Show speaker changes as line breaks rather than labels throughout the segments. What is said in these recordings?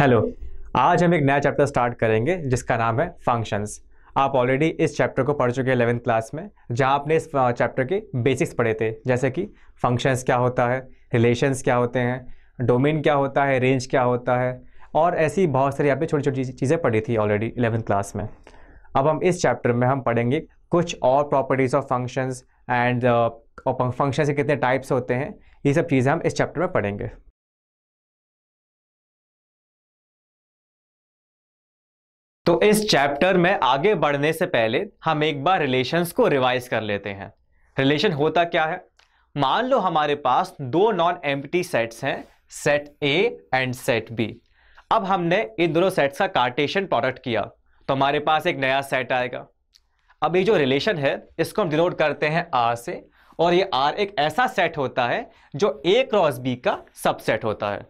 hello आज हम एक नया चैप्टर स्टार्ट करेंगे जिसका नाम है फंक्शंस आप ऑलरेडी इस चैप्टर को पढ़ चुके हैं इलेवेंथ क्लास में जहां आपने इस चैप्टर के बेसिक्स पढ़े थे जैसे कि फंक्शंस क्या होता है रिलेशंस क्या होते हैं डोमेन क्या होता है रेंज क्या होता है और ऐसी बहुत सारी आपने छोटी छोटी चीज़ें पढ़ी थी ऑलरेडी इलेवंथ क्लास में अब हम इस चैप्टर में हम पढ़ेंगे कुछ और properties of functions and functions के कितने टाइप्स होते हैं ये सब चीज़ें हम इस चैप्टर में पढ़ेंगे तो इस चैप्टर में आगे बढ़ने से पहले हम एक बार रिलेशंस को रिवाइज कर लेते हैं रिलेशन होता क्या है मान लो हमारे पास दो नॉन एम्प्टी सेट्स हैं set A and set B अब हमने इन दोनों सेट्स का कार्टेशन प्रोडक्ट किया तो हमारे पास एक नया सेट आएगा अब ये जो रिलेशन है इसको हम डिनोट करते हैं आर से और ये आर एक ऐसा सेट होता है जो ए क्रॉस बी का सबसेट होता है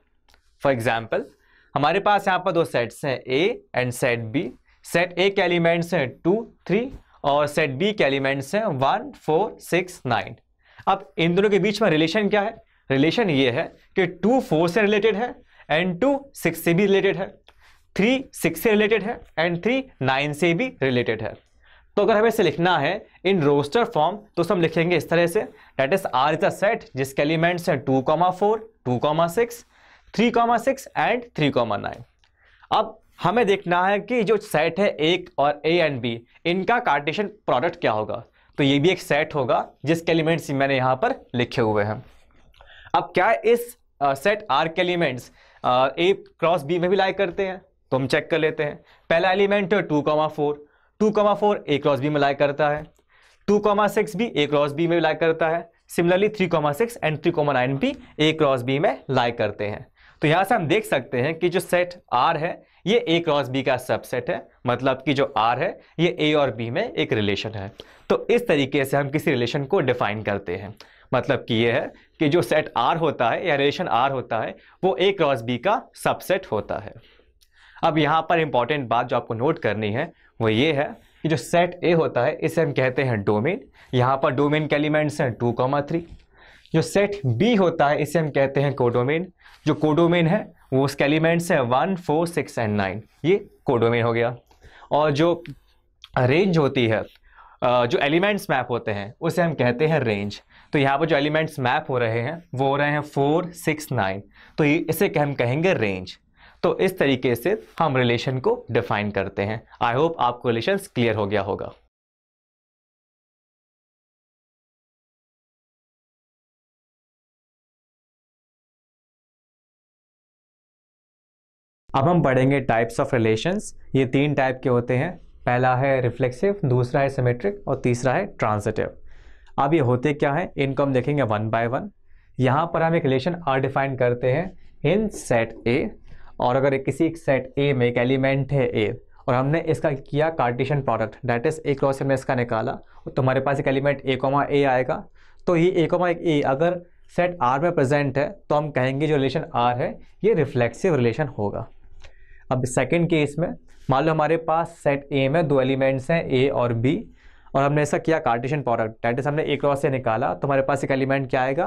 फॉर एग्जाम्पल हमारे पास यहाँ पर दो सेट्स हैं A and set B set A के एलिमेंट्स हैं टू थ्री और सेट बी के एलिमेंट्स हैं वन फोर सिक्स नाइन अब इन दोनों के बीच में रिलेशन क्या है रिलेशन ये है कि टू फोर से रिलेटेड है एंड टू सिक्स से भी रिलेटेड है थ्री सिक्स से रिलेटेड है एंड थ्री नाइन से भी रिलेटेड है तो अगर हमें इसे लिखना है इन रोस्टर फॉर्म तो हम लिखेंगे इस तरह से that is R is a set जिसके एलिमेंट्स हैं two comma four two comma six three comma six and three comma nine अब हमें देखना है कि जो सेट है एक और ए एंड बी इनका कार्टेशन प्रोडक्ट क्या होगा तो ये भी एक सेट होगा जिसके एलिमेंट्स मैंने यहाँ पर लिखे हुए हैं अब क्या इस सेट आर के एलिमेंट्स ए क्रॉस बी में भी लाई करते हैं तो हम चेक कर लेते हैं पहला एलिमेंट है two comma four two comma four A cross B में लाई करता है टू कॉमा सिक्स भी ए क्रॉस बी में लाई करता है similarly three comma six and three comma nine भी ए क्रॉस बी में लाई करते हैं तो यहाँ से हम देख सकते हैं कि जो सेट आर है ये ए क्रॉस बी का सबसेट है मतलब कि जो आर है ये ए और बी में एक रिलेशन है तो इस तरीके से हम किसी रिलेशन को डिफाइन करते हैं मतलब कि ये है कि जो सेट आर होता है या रिलेशन आर होता है वो ए क्रॉस बी का सबसेट होता है अब यहाँ पर इंपॉर्टेंट बात जो आपको नोट करनी है वो ये है कि जो सेट ए होता है इसे हम कहते हैं डोमेन यहाँ पर डोमेन के एलिमेंट्स हैं टू कॉमा थ्री जो सेट बी होता है इसे हम कहते हैं कोडोमेन जो कोडोमेन है वो उसके एलिमेंट्स हैं one four six and nine ये कोडोमेन हो गया और जो रेंज होती है जो एलिमेंट्स मैप होते हैं उसे हम कहते हैं रेंज तो यहाँ पर जो एलिमेंट्स मैप हो रहे हैं वो हो रहे हैं फोर सिक्स नाइन तो इसे हम कहेंगे रेंज तो इस तरीके से हम रिलेशन को डिफाइन करते हैं आई होप आपको रिलेशन क्लियर हो गया होगा अब हम पढ़ेंगे टाइप्स ऑफ रिलेशंस ये तीन टाइप के होते हैं पहला है रिफ्लेक्सिव दूसरा है सिमेट्रिक और तीसरा है ट्रांसिटिव अब ये होते क्या है इनको हम देखेंगे वन बाय वन यहाँ पर हम एक रिलेशन आर डिफाइन करते हैं इन सेट ए और अगर किसी एक सेट ए में एक एलिमेंट है ए और हमने इसका किया cartesian product that is A cross हमने इसका निकाला तो हमारे पास एक एलिमेंट ए कोमा ए आएगा तो ये ए कोमा एक ए अगर सेट आर में प्रेजेंट है तो हम कहेंगे जो रिलेशन आर है ये रिफ्लेक्सिव रिलेशन होगा अब सेकेंड केस में मान लो हमारे पास सेट ए में दो एलिमेंट्स हैं ए और बी और हमने ऐसा किया कार्टेशियन प्रोडक्ट दैट इज हमने ए क्रॉस से निकाला तो हमारे पास एक एलिमेंट क्या आएगा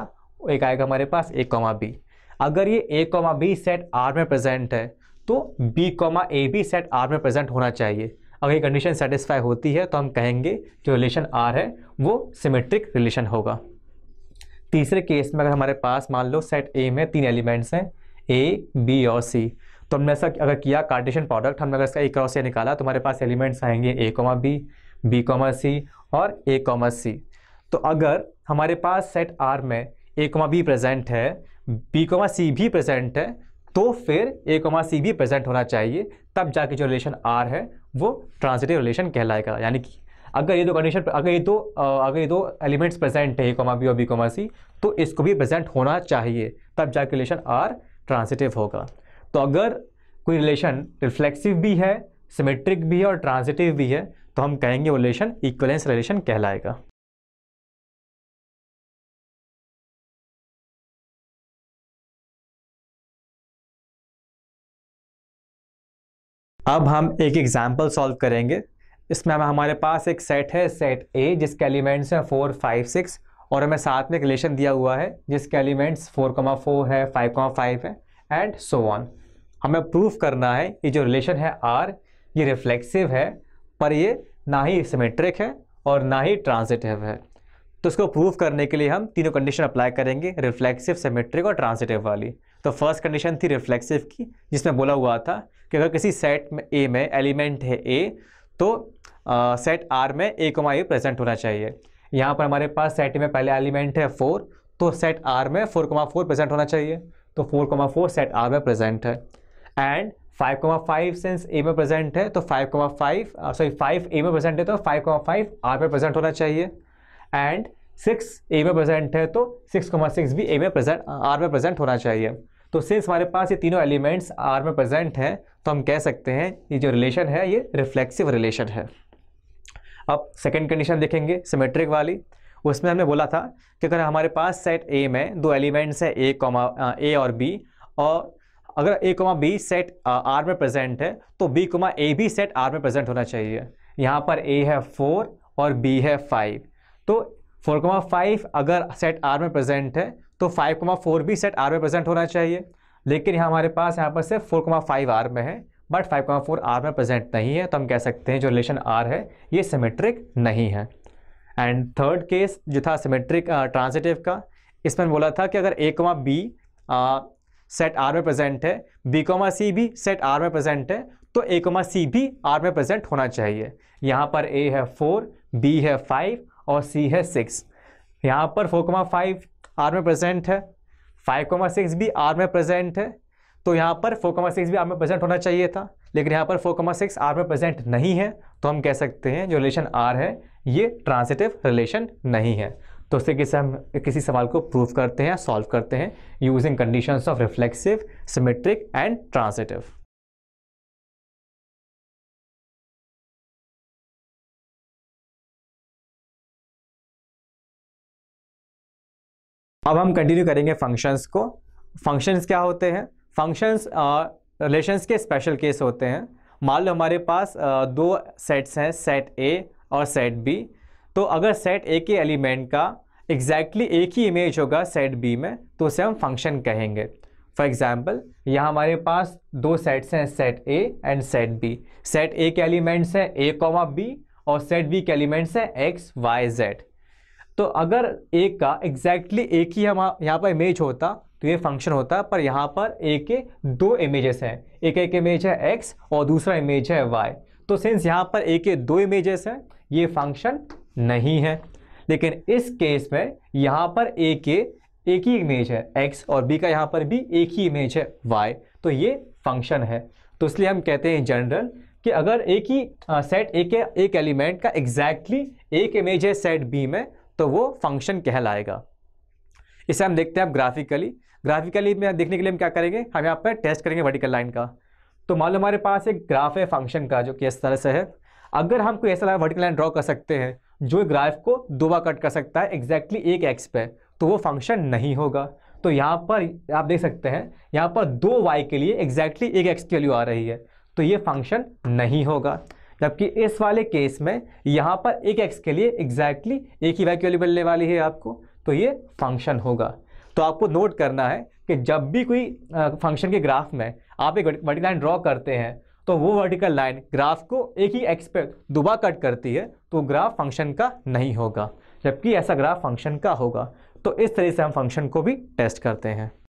एक आएगा हमारे पास ए कॉमा बी अगर ये A comma B set R में प्रेजेंट है तो बी कॉमा ए भी सेट आर में प्रेजेंट होना चाहिए अगर ये कंडीशन सेटिस्फाई होती है तो हम कहेंगे जो रिलेशन आर है वो सिमेट्रिक रिलेशन होगा तीसरे केस में अगर हमारे पास मान लो सेट ए में तीन एलिमेंट्स हैं ए बी और सी तो हमने ऐसा अगर किया कार्टेशन प्रोडक्ट हमने अगर इसका एक क्रॉस ए निकाला तो हमारे पास एलिमेंट्स आएंगे A comma B B comma C और ए कॉमा सी तो अगर हमारे पास सेट आर में ए कॉमा बी प्रेजेंट है बी कॉमा सी भी प्रेजेंट है तो फिर ए कॉमा सी भी प्रेजेंट होना चाहिए तब जाके जो रिलेशन आर है वो ट्रांसिटिव रिलेशन कहलाएगा यानी कि अगर ये दो कंडीशन अगर ये दो अगर ये दो एलिमेंट्स प्रेजेंट है ए कॉमा बी और बी कॉमा सी तो इसको भी प्रेजेंट होना चाहिए तब जाके रिलेशन आर ट्रांसिटिव होगा तो अगर कोई रिलेशन रिफ्लेक्सिव भी है सिमेट्रिक भी है और ट्रांजिटिव भी है तो हम कहेंगे वो रिलेशन इक्वलेंस रिलेशन कहलाएगा अब हम एक एग्जाम्पल सॉल्व करेंगे इसमें हम हमारे पास एक सेट है सेट ए जिसके एलिमेंट्स हैं फोर फाइव सिक्स और हमें साथ में एक रिलेशन दिया हुआ है जिसके एलिमेंट्स फोर कमा फोर है फाइव कमा फाइव है एंड सो ऑन हमें प्रूफ करना है ये जो रिलेशन है आर ये रिफ्लेक्सिव है पर ये ना ही सिमेट्रिक है और ना ही ट्रांसिटिव है तो इसको प्रूव करने के लिए हम तीनों कंडीशन अप्लाई करेंगे रिफ्लेक्सिव सिमेट्रिक और ट्रांसिटिव वाली तो फर्स्ट कंडीशन थी रिफ्लेक्सिव की जिसमें बोला हुआ था कि अगर किसी सेट में ए में एलिमेंट है ए तो आ, सेट आर में ए को ए प्रेजेंट होना चाहिए यहाँ पर हमारे पास सेट में पहले एलिमेंट है फोर तो सेट आर में फोर कोमा फोर प्रेजेंट होना चाहिए तो four comma four set R में प्रेजेंट है एंड 5.5 सेंस ए में प्रेजेंट है तो 5.5 सॉरी 5 ए में प्रेजेंट है तो 5.5 आर में प्रेजेंट होना चाहिए एंड 6 ए में प्रेजेंट है तो 6.6 भी ए में प्रेजेंट आर uh, में प्रेजेंट होना चाहिए तो सिंस हमारे पास ये तीनों एलिमेंट्स आर में प्रेजेंट हैं तो हम कह सकते हैं ये जो रिलेशन है ये रिफ्लेक्सिव रिलेशन है अब सेकेंड कंडीशन देखेंगे सिमेट्रिक वाली उसमें हमने बोला था कि अगर हमारे पास सेट ए में दो एलिमेंट्स हैं ए कॉमा ए और बी और अगर A comma B set R में प्रेजेंट है तो बी कोमा ए भी सेट आर में प्रेजेंट होना चाहिए यहाँ पर ए है फोर और बी है फाइव तो फोर कोमा फाइव अगर सेट आर में प्रेजेंट है तो फाइव कोमा फोर भी सेट आर में प्रेजेंट होना चाहिए लेकिन यहाँ हमारे पास यहाँ पर सिर्फ फोर कोमा फाइव आर में है but five comma four R में प्रेजेंट नहीं है तो हम कह सकते हैं जो रिलेशन आर है ये सिमेट्रिक नहीं है एंड थर्ड केस जो था सिमेट्रिक ट्रांसिटिव का इसमें बोला था कि अगर A comma B set R में प्रेजेंट है बी कोमा सी भी सेट आर में प्रेजेंट है तो ए कोमा सी भी आर में प्रेजेंट होना चाहिए यहाँ पर ए है फोर बी है फाइव और सी है सिक्स यहाँ पर फोर कोमा फाइव आर में प्रेजेंट है फाइव कोमा सिक्स भी आर में प्रेजेंट है तो यहाँ पर फोर कोमा सिक्स भी आर में प्रेजेंट होना चाहिए था लेकिन यहाँ पर फोर कोमा सिक्स आर में प्रेजेंट नहीं है तो हम कह सकते हैं जो रिलेशन आर है ये ट्रांसिटिव रिलेशन नहीं है तो उससे किसी हम किसी सवाल को प्रूव करते हैं सॉल्व करते हैं using conditions of reflexive symmetric and transitive अब हम कंटिन्यू करेंगे फंक्शंस को फंक्शंस क्या होते हैं फंक्शंस रिलेशंस के स्पेशल केस होते हैं मान लो हमारे पास uh, दो सेट्स हैं सेट ए और सेट बी तो अगर सेट ए के एलिमेंट का एग्जैक्टली exactly एक ही इमेज होगा सेट बी में तो उसे हम फंक्शन कहेंगे फॉर एग्जाम्पल यहाँ हमारे पास दो सेट्स हैं set A and set B set A के एलिमेंट्स हैं ए कॉमा बी और सेट बी के एलिमेंट्स हैं एक्स वाई जेड तो अगर ए का एग्जैक्टली exactly एक ही हम यहाँ पर इमेज होता तो ये फंक्शन होता पर यहाँ पर ए के दो इमेजेस हैं एक एक इमेज है एक्स और दूसरा इमेज है वाई तो सिंस यहाँ पर ए के दो इमेजेस हैं ये फंक्शन नहीं है लेकिन इस केस में यहाँ पर ए के एक ही इमेज है एक्स और बी का यहाँ पर भी एक ही इमेज है वाई तो ये फंक्शन है तो इसलिए हम कहते हैं जनरल कि अगर एक ही सेट ए के एक एलिमेंट का एग्जैक्टली एक इमेज है सेट बी में तो वो फंक्शन कहलाएगा इसे हम देखते हैं अब ग्राफिकली ग्राफिकली में देखने के लिए हम क्या करेंगे हम यहाँ पर टेस्ट करेंगे वर्टिकल लाइन का तो मान लो हमारे पास एक ग्राफ है फंक्शन का जो कि इस तरह से है अगर हम कोई ऐसा वर्टिकल लाइन ड्रॉ कर सकते हैं जो ग्राफ को बार कट कर सकता है एग्जैक्टली एक एक्स पे तो वो फंक्शन नहीं होगा तो यहाँ पर आप देख सकते हैं यहाँ पर दो वाई के लिए एग्जैक्टली एक एक्स वैल्यू आ रही है तो ये फंक्शन नहीं होगा जबकि इस वाले केस में यहाँ पर एक एक्स के लिए एग्जैक्टली एक ही वाई की वैल्यू मिलने वाली है आपको तो ये फंक्शन होगा तो आपको नोट करना है कि जब भी कोई फंक्शन के ग्राफ में आप एक वर्टिक लाइन ड्रॉ करते हैं तो वो वर्टिकल लाइन ग्राफ को एक ही एक्स पे दुबा कट करती है तो ग्राफ फंक्शन का नहीं होगा जबकि ऐसा ग्राफ फंक्शन का होगा तो इस तरह से हम फंक्शन को भी टेस्ट करते हैं